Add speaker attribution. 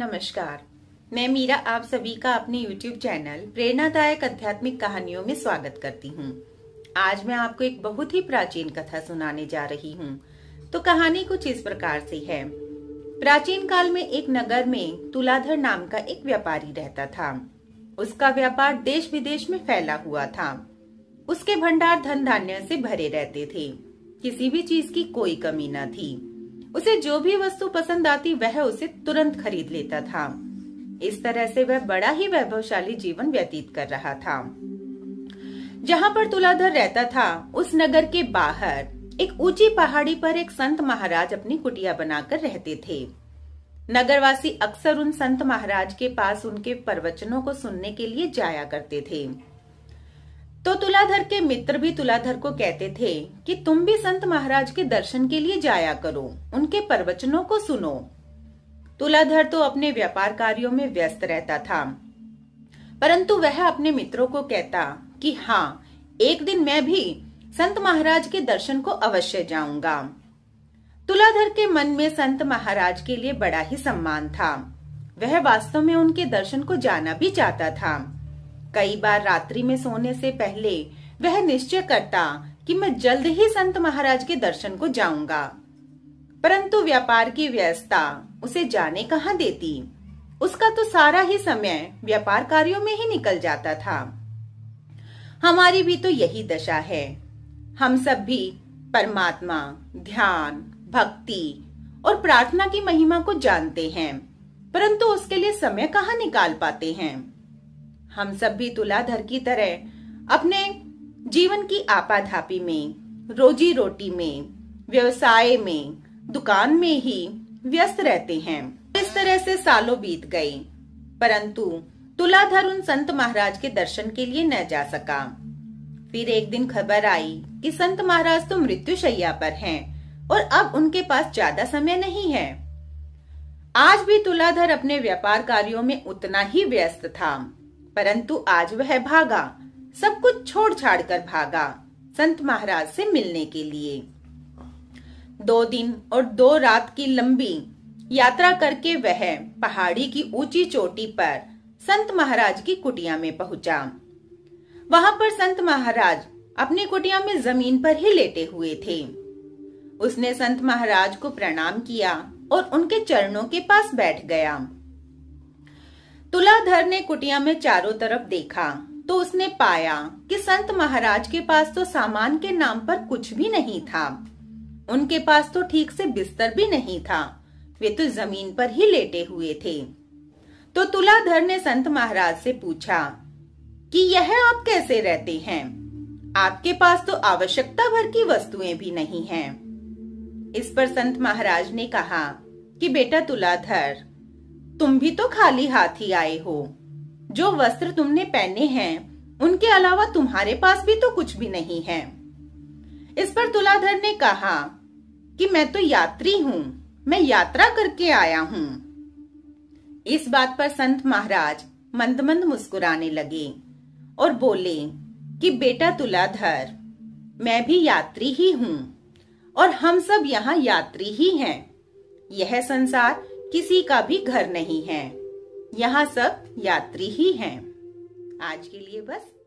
Speaker 1: नमस्कार मैं मीरा आप सभी का अपने YouTube चैनल प्रेरणादायक आध्यात्मिक कहानियों में स्वागत करती हूँ आज मैं आपको एक बहुत ही प्राचीन कथा सुनाने जा रही हूँ तो कहानी कुछ इस प्रकार से है प्राचीन काल में एक नगर में तुलाधर नाम का एक व्यापारी रहता था उसका व्यापार देश विदेश में फैला हुआ था उसके भंडार धन धान्य से भरे रहते थे किसी भी चीज की कोई कमी न थी उसे जो भी वस्तु पसंद आती वह उसे तुरंत खरीद लेता था इस तरह से वह बड़ा ही वैभवशाली जीवन व्यतीत कर रहा था जहाँ पर तुलाधर रहता था उस नगर के बाहर एक ऊंची पहाड़ी पर एक संत महाराज अपनी कुटिया बनाकर रहते थे नगरवासी अक्सर उन संत महाराज के पास उनके प्रवचनों को सुनने के लिए जाया करते थे तो तुलाधर के मित्र भी तुलाधर को कहते थे कि तुम भी संत महाराज के दर्शन के लिए जाया करो उनके प्रवचनों को सुनो तुलाधर तो अपने व्यापार कार्यों में व्यस्त रहता था परंतु वह अपने मित्रों को कहता कि हाँ एक दिन मैं भी संत महाराज के दर्शन को अवश्य जाऊंगा तुलाधर के मन में संत महाराज के लिए बड़ा ही सम्मान था वह वास्तव में उनके दर्शन को जाना भी चाहता था कई बार रात्रि में सोने से पहले वह निश्चय करता कि मैं जल्द ही संत महाराज के दर्शन को जाऊंगा परंतु व्यापार की व्यस्तता उसे जाने कहा देती उसका तो सारा ही समय व्यापार कार्यों में ही निकल जाता था हमारी भी तो यही दशा है हम सब भी परमात्मा ध्यान भक्ति और प्रार्थना की महिमा को जानते हैं परंतु उसके लिए समय कहाँ निकाल पाते हैं हम सब भी तुलाधर की तरह अपने जीवन की आपाधापी में रोजी रोटी में व्यवसाय में दुकान में ही व्यस्त रहते हैं इस तरह से सालों बीत गए परंतु तुलाधर उन संत महाराज के दर्शन के लिए न जा सका फिर एक दिन खबर आई कि संत महाराज तो मृत्युशैया पर हैं और अब उनके पास ज्यादा समय नहीं है आज भी तुलाधर अपने व्यापार कार्यों में उतना ही व्यस्त था परंतु आज वह भागा सब कुछ छोड़ छाड़ कर भागा संत महाराज से मिलने के लिए दो दिन और दो रात की लंबी यात्रा करके वह पहाड़ी की ऊंची चोटी पर संत महाराज की कुटिया में पहुंचा वहां पर संत महाराज अपनी कुटिया में जमीन पर ही लेटे हुए थे उसने संत महाराज को प्रणाम किया और उनके चरणों के पास बैठ गया तुलाधर ने कुटिया में चारों तरफ देखा तो उसने पाया कि संत महाराज के पास तो सामान के नाम पर कुछ भी नहीं था उनके पास तो ठीक से बिस्तर भी नहीं था वे तो जमीन पर ही लेटे हुए थे तो तुलाधर ने संत महाराज से पूछा कि यह आप कैसे रहते हैं आपके पास तो आवश्यकता भर की वस्तुएं भी नहीं हैं। इस पर संत महाराज ने कहा कि बेटा तुलाधर तुम भी तो खाली हाथ ही आए हो जो वस्त्र तुमने पहने हैं उनके अलावा तुम्हारे पास भी तो कुछ भी नहीं है इस पर तुलाधर ने कहा कि मैं तो यात्री हूं मैं यात्रा करके आया हूं इस बात पर संत महाराज मंद मंद मुस्कुराने लगे और बोले कि बेटा तुलाधर मैं भी यात्री ही हूं और हम सब यहाँ यात्री ही हैं यह संसार किसी का भी घर नहीं है यहाँ सब यात्री ही हैं। आज के लिए बस